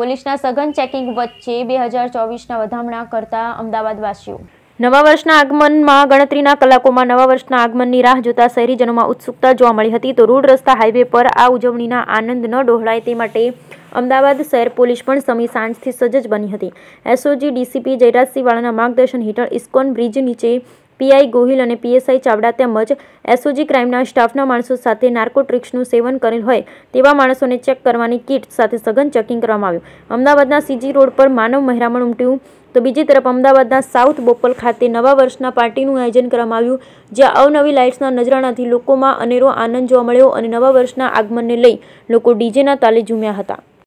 પોલીસના સઘન ચેકિંગ વચ્ચે બે હજાર ચોવીસના વધામણા કરતા અમદાવાદવાસીઓ નવા વર્ષના આગમનમાં ગણતરીના કલાકોમાં નવા વર્ષના આગમનની રાહ જોતા શહેરીજનોમાં ઉત્સુકતા જોવા મળી હતી તો રોડ રસ્તા હાઈવે પર આ ઉજવણીના આનંદ ન ડોહળાય તે માટે અમદાવાદ શહેર પોલીસ પણ સમી સાંજથી સજજ બની હતી એસઓજી ડીસીપી જયરાજસિંહ વાળાના માર્ગદર્શન હેઠળ ઇસ્કોન બ્રિજ નીચે પીઆઈ ગોહિલ અને પીએસઆઈ ચાવડા તેમજ એસઓજી ક્રાઇમના સ્ટાફના માણસો સાથે નાર્કોટ્રિક્સનું સેવન કરેલ હોય તેવા માણસોને ચેક કરવાની કીટ સાથે સઘન ચેકિંગ કરવામાં આવ્યું અમદાવાદના સીજી રોડ પર માનવ મહેરામણ ઉમટ્યું તો બીજી તરફ અમદાવાદના સાઉથ બોપલ ખાતે નવા વર્ષના પાર્ટીનું આયોજન કરવામાં આવ્યું જ્યાં અવનવી લાઇટ્સના નજરાણાથી લોકોમાં અનેરો આનંદ જોવા મળ્યો અને નવા વર્ષના આગમનને લઈ લોકો ડીજેના તાલે ઝૂમ્યા હતા